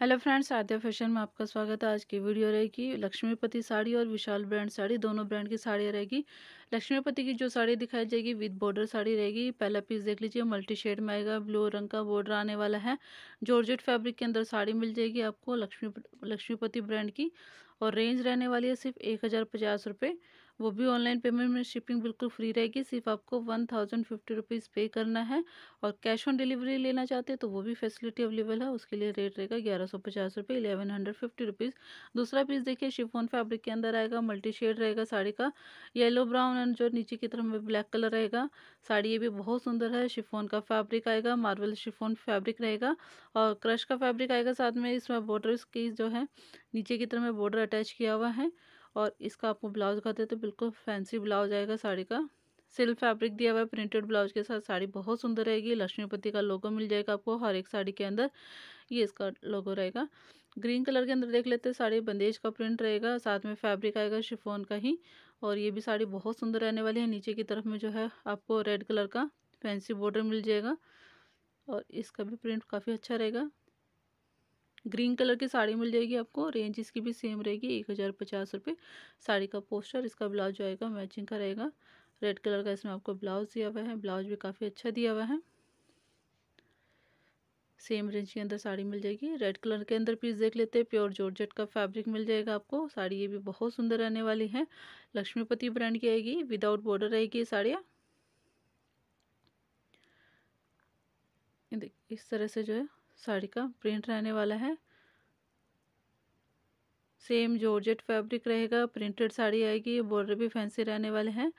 hello friends आद्या fashion में आपका स्वागत है आज की वीडियो रहेगी लक्ष्मीपति साड़ी और विशाल ब्रांड साड़ी दोनों ब्रांड की साड़ियाँ रहेगी लक्ष्मीपति की जो साड़ी दिखाई जाएगी विद बॉर्डर साड़ी रहेगी पहला पीस देख लीजिए मल्टी शेड में आएगा ब्लू रंग का बॉर्डर आने वाला है जॉर्जेट फैब्रिक के अंदर साड़ी मिल जाएगी आपको लक्ष्मी लक्ष्मीपति ब्रांड की और रेंज रहने वाली है सिर्फ एक हज़ार पचास रुपये वो भी ऑनलाइन पेमेंट में शिपिंग बिल्कुल फ्री रहेगी सिर्फ आपको वन थाउजेंड फिफ्टी रुपीज़ पे करना है और कैश ऑन डिलीवरी लेना चाहते हैं तो वो भी फैसिलिटी अवेलेबल है उसके लिए रेट रहेगा ग्यारह सौ पचास रुपये इलेवन हंड्रेड फिफ्टी रुपीज़ दूसरा पीस देखिए शिफोन फैब्रिक के अंदर आएगा मल्टी शेड रहेगा साड़ी का येलो ब्राउन एंड जो नीचे की तरफ में ब्लैक कलर रहेगा साड़ी ये भी बहुत सुंदर है शिफोन का फैब्रिक आएगा मार्बल शिफोन फैब्रिक रहेगा और क्रश का फैब्रिक आएगा साथ में इसमें बॉर्डर की जो है नीचे की तरफ में बॉर्डर अटैच किया हुआ है और इसका आपको ब्लाउज दिखाते हैं तो बिल्कुल फैंसी ब्लाउज आएगा साड़ी का सिल्क फैब्रिक दिया हुआ है प्रिंटेड ब्लाउज के साथ साड़ी बहुत सुंदर रहेगी लक्ष्मीपति का लोगो मिल जाएगा आपको हर एक साड़ी के अंदर ये इसका लोगो रहेगा ग्रीन कलर के अंदर देख लेते हैं साड़ी बंदेज का प्रिंट रहेगा साथ में फैब्रिक आएगा शिफोन का ही और ये भी साड़ी बहुत सुंदर रहने वाली है नीचे की तरफ में जो है आपको रेड कलर का फैंसी बॉर्डर मिल जाएगा और इसका भी प्रिंट काफ़ी अच्छा रहेगा ग्रीन कलर की साड़ी मिल जाएगी आपको रेंज इसकी भी सेम रहेगी एक हज़ार पचास रुपये साड़ी का पोस्टर इसका ब्लाउज जो आएगा मैचिंग का रहेगा रेड कलर का इसमें आपको ब्लाउज दिया हुआ है ब्लाउज भी काफ़ी अच्छा दिया हुआ है सेम रेंज के अंदर साड़ी मिल जाएगी रेड कलर के अंदर पीस देख लेते हैं प्योर जॉर्जेट का फैब्रिक मिल जाएगा आपको साड़ी ये भी बहुत सुंदर रहने वाली है लक्ष्मीपति ब्रांड की आएगी विदाउट बॉर्डर रहेगी ये साड़ियाँ इस तरह से जो है साड़ी का प्रिंट रहने वाला है सेम जॉर्जेट फैब्रिक रहेगा प्रिंटेड साड़ी आएगी बॉर्डर भी फैंसी रहने वाले हैं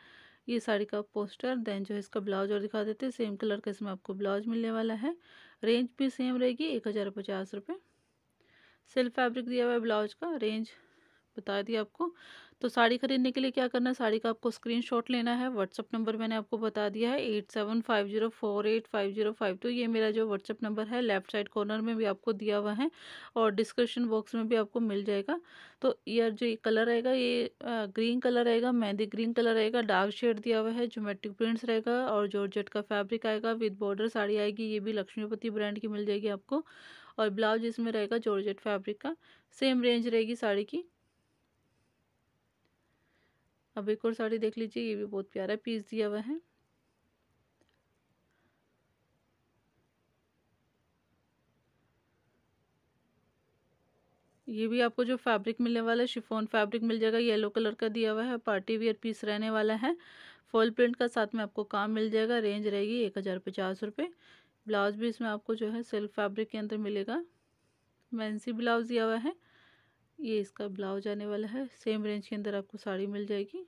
ये साड़ी का पोस्टर देन जो है इसका ब्लाउज और दिखा देते हैं सेम कलर का इसमें आपको ब्लाउज मिलने वाला है रेंज भी सेम रहेगी एक हज़ार पचास रुपये सेल्फ फैब्रिक दिया हुआ है ब्लाउज का रेंज बता दिया आपको तो साड़ी खरीदने के लिए क्या करना है साड़ी का आपको स्क्रीनशॉट लेना है व्हाट्सअप नंबर मैंने आपको बता दिया है eight seven five zero four eight five zero five two ये मेरा जो व्हाट्सअप नंबर है लेफ्ट साइड कॉर्नर में भी आपको दिया हुआ है और डिस्क्रिप्शन बॉक्स में भी आपको मिल जाएगा तो यार जो ये कलर रहेगा ये ग्रीन कलर रहेगा मेहंदी ग्रीन कलर रहेगा डार्क शेड दिया हुआ है जोमेट्रिक प्रिंट्स रहेगा और जॉर्जेट का फैब्रिक आएगा विद बॉर्डर साड़ी आएगी ये भी लक्ष्मीपति ब्रांड की मिल जाएगी आपको और ब्लाउज इसमें रहेगा जॉर्जेट फैब्रिक का सेम रेंज रहेगी साड़ी की अब एक और साड़ी देख लीजिए ये भी बहुत प्यारा पीस दिया हुआ है ये भी आपको जो फैब्रिक मिलने वाला है शिफोन फैब्रिक मिल जाएगा येलो कलर का दिया हुआ है पार्टी वियर पीस रहने वाला है फॉल प्रिंट का साथ में आपको काम मिल जाएगा रेंज रहेगी एक हज़ार पचास रुपये ब्लाउज भी इसमें आपको जो है सेल्फ फैब्रिक के अंदर मिलेगा मैंसी ब्लाउज दिया हुआ है ये इसका ब्लाउज आने वाला है सेम रेंज के अंदर आपको साड़ी मिल जाएगी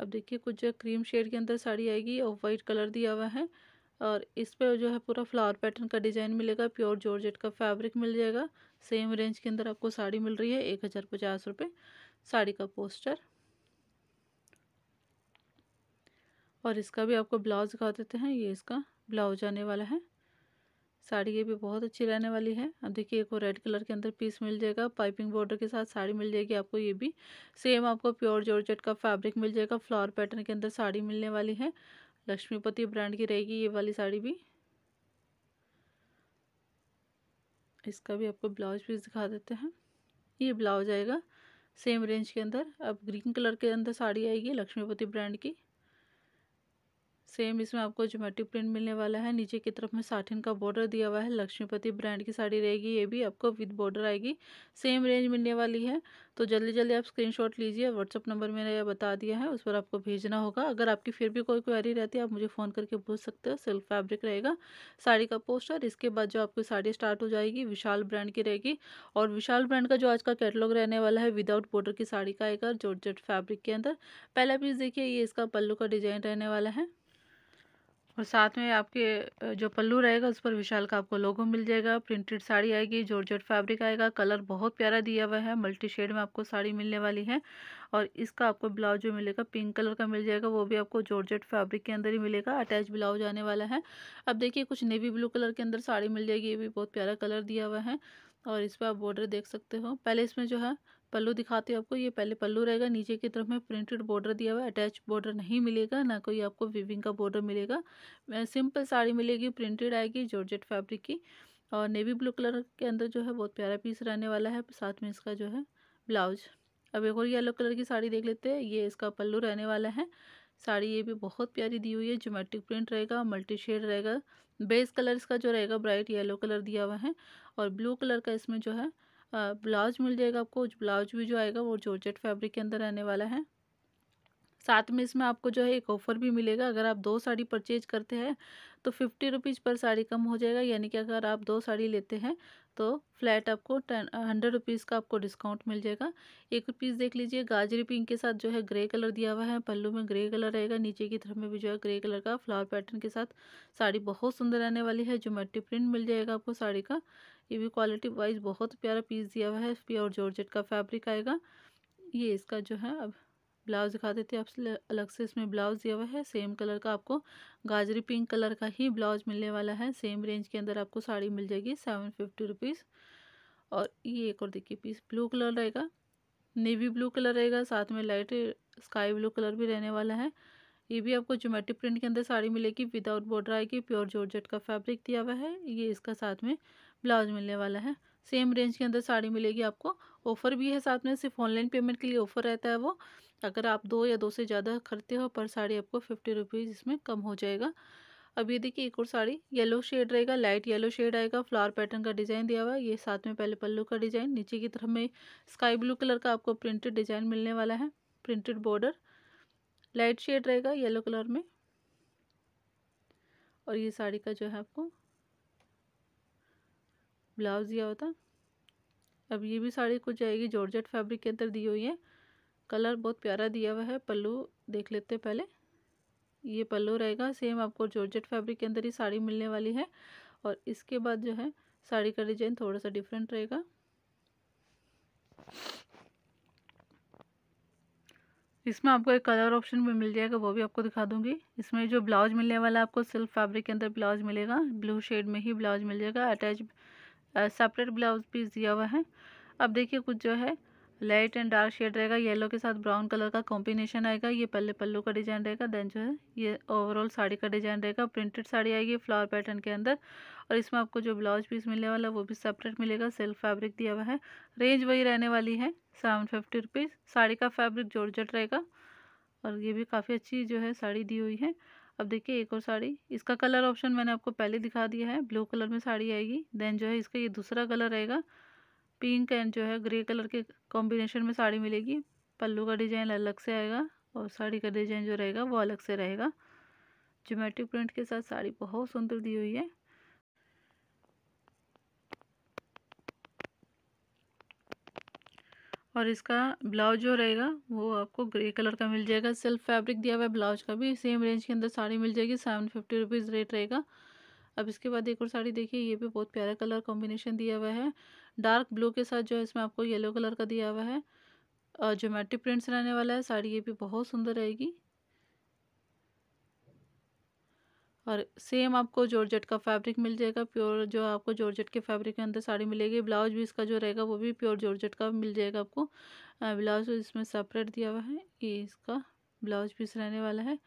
अब देखिए कुछ क्रीम शेड के अंदर साड़ी आएगी और वाइट कलर दिया हुआ है और इस पर जो है पूरा फ्लावर पैटर्न का डिज़ाइन मिलेगा प्योर जॉर्जेट का फैब्रिक मिल जाएगा सेम रेंज के अंदर आपको साड़ी मिल रही है एक हज़ार पचास रुपये साड़ी का पोस्टर और इसका भी आपको ब्लाउज दिखा देते हैं ये इसका ब्लाउज आने वाला है साड़ी ये भी बहुत अच्छी रहने वाली है अब देखिए एक और रेड कलर के अंदर पीस मिल जाएगा पाइपिंग बॉर्डर के साथ साड़ी मिल जाएगी आपको ये भी सेम आपको प्योर जॉर्जेट का फैब्रिक मिल जाएगा फ्लावर पैटर्न के अंदर साड़ी मिलने वाली है लक्ष्मीपति ब्रांड की रहेगी ये वाली साड़ी भी इसका भी आपको ब्लाउज पीस दिखा देते हैं ये ब्लाउज आएगा सेम रेंज के अंदर अब ग्रीन कलर के अंदर साड़ी आएगी लक्ष्मीपति ब्रांड की सेम इसमें आपको जोमेट्रिक प्रिंट मिलने वाला है नीचे की तरफ में साठिन का बॉर्डर दिया हुआ है लक्ष्मीपति ब्रांड की साड़ी रहेगी ये भी आपको विद बॉर्डर आएगी सेम रेंज मिलने वाली है तो जल्दी जल्दी आप स्क्रीनशॉट लीजिए व्हाट्सअप नंबर मेरा बता दिया है उस पर आपको भेजना होगा अगर आपकी फिर भी कोई क्वेरी रहती है आप मुझे फ़ोन करके पूछ सकते हो सिल्क फैब्रिक रहेगा साड़ी का पोस्टर इसके बाद जो आपकी साड़ी स्टार्ट हो जाएगी विशाल ब्रांड की रहेगी और विशाल ब्रांड का जो आज का कैटलॉग रहने वाला है विदाउट बॉर्डर की साड़ी का आएगा जोट फैब्रिक के अंदर पहला पीस देखिए ये इसका पल्लू का डिजाइन रहने वाला है और साथ में आपके जो पल्लू रहेगा उस पर विशाल का आपको लोगो मिल जाएगा प्रिंटेड साड़ी आएगी जॉर्जेट फैब्रिक आएगा कलर बहुत प्यारा दिया हुआ है मल्टी शेड में आपको साड़ी मिलने वाली है और इसका आपको ब्लाउज जो मिलेगा पिंक कलर का मिल जाएगा वो भी आपको जॉर्जेट फैब्रिक के अंदर ही मिलेगा अटैच ब्लाउज आने वाला है अब देखिए कुछ नेवी ब्लू कलर के अंदर साड़ी मिल जाएगी ये भी बहुत प्यारा कलर दिया हुआ है और इस पर आप बॉर्डर देख सकते हो पहले इसमें जो है पल्लू दिखाते हो आपको ये पहले पल्लू रहेगा नीचे की तरफ में प्रिंटेड बॉर्डर दिया हुआ है अटैच बॉर्डर नहीं मिलेगा ना कोई आपको विविंग का बॉर्डर मिलेगा सिंपल साड़ी मिलेगी प्रिंटेड आएगी जॉर्जेट फैब्रिक की और नेवी ब्लू कलर के अंदर जो है बहुत प्यारा पीस रहने वाला है साथ में इसका जो है ब्लाउज अब एक और येलो कलर की साड़ी देख लेते हैं ये इसका पल्लू रहने वाला है साड़ी ये भी बहुत प्यारी दी हुई है जोमेट्रिक प्रिंट रहेगा मल्टी शेड रहेगा बेस कलर इसका जो रहेगा ब्राइट येलो कलर दिया हुआ है और ब्लू कलर का इसमें जो है ब्लाउज मिल जाएगा आपको ब्लाउज भी जो आएगा वो जॉर्जेट फैब्रिक के अंदर रहने वाला है साथ में इसमें आपको जो है एक ऑफ़र भी मिलेगा अगर आप दो साड़ी परचेज करते हैं तो फिफ्टी रुपीज़ पर साड़ी कम हो जाएगा यानी कि अगर आप दो साड़ी लेते हैं तो फ्लैट आपको टेन हंड्रेड रुपीज़ का आपको डिस्काउंट मिल जाएगा एक पीस देख लीजिए गाजरी पिंक के साथ जो है ग्रे कलर दिया हुआ है पल्लू में ग्रे कलर रहेगा नीचे की तरफ में भी जो है ग्रे कलर का फ्लावर पैटर्न के साथ साड़ी बहुत सुंदर रहने वाली है मट्टी प्रिंट मिल जाएगा आपको साड़ी का ये भी क्वालिटी वाइज बहुत प्यारा पीस दिया हुआ है प्योर जॉर्जेट का फैब्रिक आएगा ये इसका जो है अब ब्लाउज दिखा देते हैं आप अलग से इसमें ब्लाउज दिया हुआ है सेम कलर का आपको गाजरी पिंक कलर का ही ब्लाउज मिलने वाला है सेम रेंज के अंदर आपको साड़ी मिल जाएगी सेवन फिफ्टी रुपीज़ और ये एक और देखिए पीस ब्लू कलर रहेगा नेवी ब्लू कलर रहेगा साथ में लाइट स्काई ब्लू कलर भी रहने वाला है ये भी आपको जोमेट्रिक प्रिंट के अंदर साड़ी मिलेगी विदाउट बॉर्डर आएगी प्योर जॉर्जेट का फैब्रिक दिया हुआ है ये इसका साथ में ब्लाउज मिलने वाला है सेम रेंज के अंदर साड़ी मिलेगी आपको ऑफर भी है साथ में सिर्फ ऑनलाइन पेमेंट के लिए ऑफर रहता है वो अगर आप दो या दो से ज़्यादा खरीदते हो पर साड़ी आपको फिफ्टी रुपीज़ इसमें कम हो जाएगा अब ये देखिए एक और साड़ी येलो शेड रहेगा लाइट येलो शेड आएगा फ्लावर पैटर्न का डिज़ाइन दिया हुआ है ये साथ में पहले पल्लू का डिज़ाइन नीचे की तरफ में स्काई ब्लू कलर का आपको प्रिंटेड डिज़ाइन मिलने वाला है प्रिंटेड बॉर्डर लाइट शेड रहेगा येलो कलर में और ये साड़ी का जो है आपको ब्लाउज़ दिया होता अब ये भी साड़ी कुछ जाएगी जॉर्जेट फैब्रिक के अंदर दी हुई है कलर बहुत प्यारा दिया हुआ है पल्लू देख लेते हैं पहले ये पल्लू रहेगा सेम आपको जॉर्जेट फैब्रिक के अंदर ही साड़ी मिलने वाली है और इसके बाद जो है साड़ी का डिजाइन थोड़ा सा डिफरेंट रहेगा इसमें आपको एक कलर ऑप्शन भी मिल जाएगा वो भी आपको दिखा दूंगी इसमें जो ब्लाउज मिलने वाला है आपको सिल्क फैब्रिक के अंदर ब्लाउज मिलेगा ब्लू शेड में ही ब्लाउज मिल जाएगा अटैच सेपरेट ब्लाउज पीस दिया हुआ है अब देखिए कुछ जो है लाइट एंड डार्क शेड रहेगा येलो के साथ ब्राउन कलर का कॉम्बिनेशन आएगा ये पल्ले पल्लू का डिजाइन रहेगा देन जो है ये ओवरऑल साड़ी का डिजाइन रहेगा प्रिंटेड साड़ी आएगी फ्लावर पैटर्न के अंदर और इसमें आपको जो ब्लाउज पीस मिलने वाला वो भी सेपरेट मिलेगा सेल्फ फैब्रिक दिया हुआ है रेंज वही रहने वाली है सेवन फिफ्टी रुपीज़ साड़ी का फैब्रिक जोरजट रहेगा और ये भी काफ़ी अच्छी जो है साड़ी दी हुई है अब देखिए एक और साड़ी इसका कलर ऑप्शन मैंने आपको पहले दिखा दिया है ब्लू कलर में साड़ी आएगी देन जो है इसका ये दूसरा कलर रहेगा पिंक एंड जो है ग्रे कलर के कॉम्बिनेशन में साड़ी मिलेगी पल्लू का डिजाइन अलग से आएगा और साड़ी का डिजाइन जो रहेगा वो अलग से रहेगा जोमेट्रिक प्रिंट के साथ साड़ी बहुत सुंदर दी हुई है और इसका ब्लाउज जो रहेगा वो आपको ग्रे कलर का मिल जाएगा सेल्फ फैब्रिक दिया हुआ है ब्लाउज का भी सेम रेंज के अंदर साड़ी मिल जाएगी सेवन फिफ्टी रुपीज़ रेट रहेगा अब इसके बाद एक और साड़ी देखिए ये भी बहुत प्यारा कलर कॉम्बिनेशन दिया हुआ है डार्क ब्लू के साथ जो है इसमें आपको येलो कलर का दिया हुआ है और ज्योमेट्री प्रिंट्स रहने वाला है साड़ी ये भी बहुत सुंदर रहेगी और सेम आपको जॉर्जेट का फैब्रिक मिल जाएगा प्योर जो आपको जॉर्जेट के फैब्रिक के अंदर साड़ी मिलेगी ब्लाउज भी इसका जो रहेगा वो भी प्योर जॉर्जेट का मिल जाएगा आपको ब्लाउज इसमें सेपरेट दिया हुआ है ये इसका ब्लाउज पीस रहने वाला है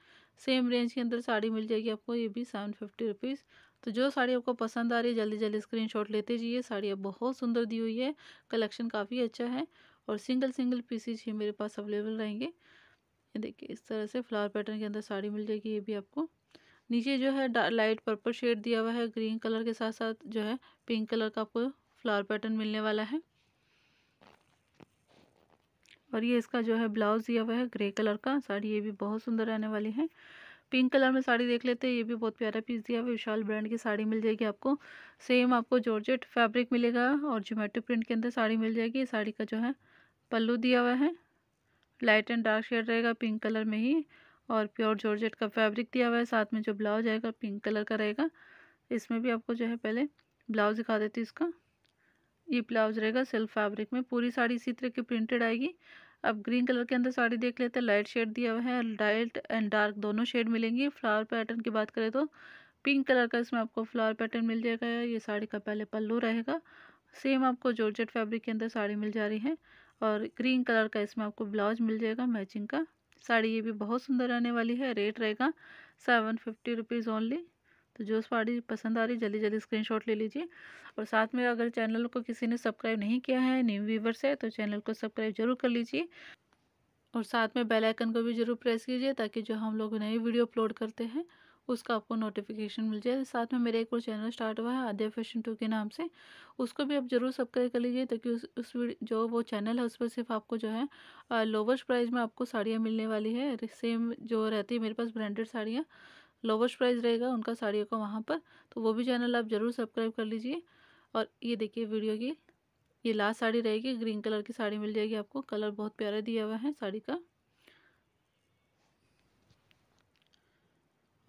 सेम रेंज के अंदर साड़ी मिल जाएगी आपको ये भी सेवन फिफ्टी रुपीज़ तो जो साड़ी आपको पसंद आ रही है जल्दी जल्दी शॉट लेते जाइए साड़ी अब बहुत सुंदर दी हुई है कलेक्शन काफ़ी अच्छा है और सिंगल सिंगल पीसीज ही मेरे पास अवेलेबल रहेंगे ये देखिए इस तरह से फ्लावर पैटर्न के अंदर साड़ी मिल जाएगी ये भी आपको नीचे जो है लाइट पर्पल शेड दिया हुआ है ग्रीन कलर के साथ साथ जो है पिंक कलर का आपको फ्लावर पैटर्न मिलने वाला है और ये इसका जो है ब्लाउज दिया हुआ है ग्रे कलर का साड़ी ये भी बहुत सुंदर रहने वाली है पिंक कलर में साड़ी देख लेते हैं ये भी बहुत प्यारा पीस दिया हुआ विशाल ब्रांड की साड़ी मिल जाएगी आपको सेम आपको जॉर्जेट फैब्रिक मिलेगा और जोमेटो प्रिंट के अंदर साड़ी मिल जाएगी साड़ी का जो है पल्लू दिया हुआ है लाइट एंड डार्क शेड रहेगा पिंक कलर में ही और प्योर जॉर्जेट का फैब्रिक दिया हुआ है साथ में जो ब्लाउज आएगा पिंक कलर का रहेगा इसमें भी आपको जो है पहले ब्लाउज दिखा देती हूँ इसका ये ब्लाउज रहेगा सिल्क फैब्रिक में पूरी साड़ी इसी तरह की प्रिंटेड आएगी अब ग्रीन कलर के अंदर साड़ी देख लेते हैं लाइट शेड दिया हुआ है लाइट एंड डार्क दोनों शेड मिलेंगी फ्लावर पैटर्न की बात करें तो पिंक कलर का इसमें आपको फ्लावर पैटर्न मिल जाएगा ये साड़ी का पहले पल्लू रहेगा सेम आपको जॉर्जेट फैब्रिक के अंदर साड़ी मिल जा रही है और ग्रीन कलर का इसमें आपको ब्लाउज मिल जाएगा मैचिंग का साड़ी ये भी बहुत सुंदर आने वाली है रेट रहेगा सेवन फिफ्टी रुपीज़ ओनली तो जो साड़ी पसंद आ रही जल्दी जल्दी स्क्रीन ले लीजिए और साथ में अगर चैनल को किसी ने सब्सक्राइब नहीं किया है न्यू व्यूवर से तो चैनल को सब्सक्राइब जरूर कर लीजिए और साथ में बेल आइकन को भी ज़रूर प्रेस कीजिए ताकि जो हम लोग नई वीडियो अपलोड करते हैं उसका आपको नोटिफिकेशन मिल जाए साथ में मेरा एक और चैनल स्टार्ट हुआ है आद्या फैशन टू के नाम से उसको भी आप ज़रूर सब्सक्राइब कर लीजिए ताकि उस उस जो वो चैनल है उस पर सिर्फ आपको जो है लोवेस्ट प्राइस में आपको साड़ियाँ मिलने वाली है सेम जो रहती है मेरे पास ब्रांडेड साड़ियाँ लोवेस्ट प्राइस रहेगा उनका साड़ियों का वहाँ पर तो वो भी चैनल आप ज़रूर सब्सक्राइब कर लीजिए और ये देखिए वीडियो की ये लास्ट साड़ी रहेगी ग्रीन कलर की साड़ी मिल जाएगी आपको कलर बहुत प्यारा दिया हुआ है साड़ी का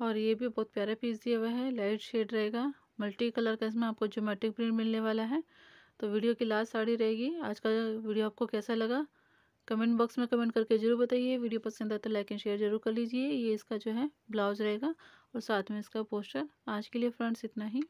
और ये भी बहुत प्यारा पीस दिया हुआ है लाइट शेड रहेगा मल्टी कलर का इसमें आपको जोमेट्रिक प्रिंट मिलने वाला है तो वीडियो की लास्ट साड़ी रहेगी आज का वीडियो आपको कैसा लगा कमेंट बॉक्स में कमेंट करके जरूर बताइए वीडियो पसंद आए तो लाइक एंड शेयर जरूर कर लीजिए ये इसका जो है ब्लाउज रहेगा और साथ में इसका पोस्टर आज के लिए फ्रेंड्स इतना ही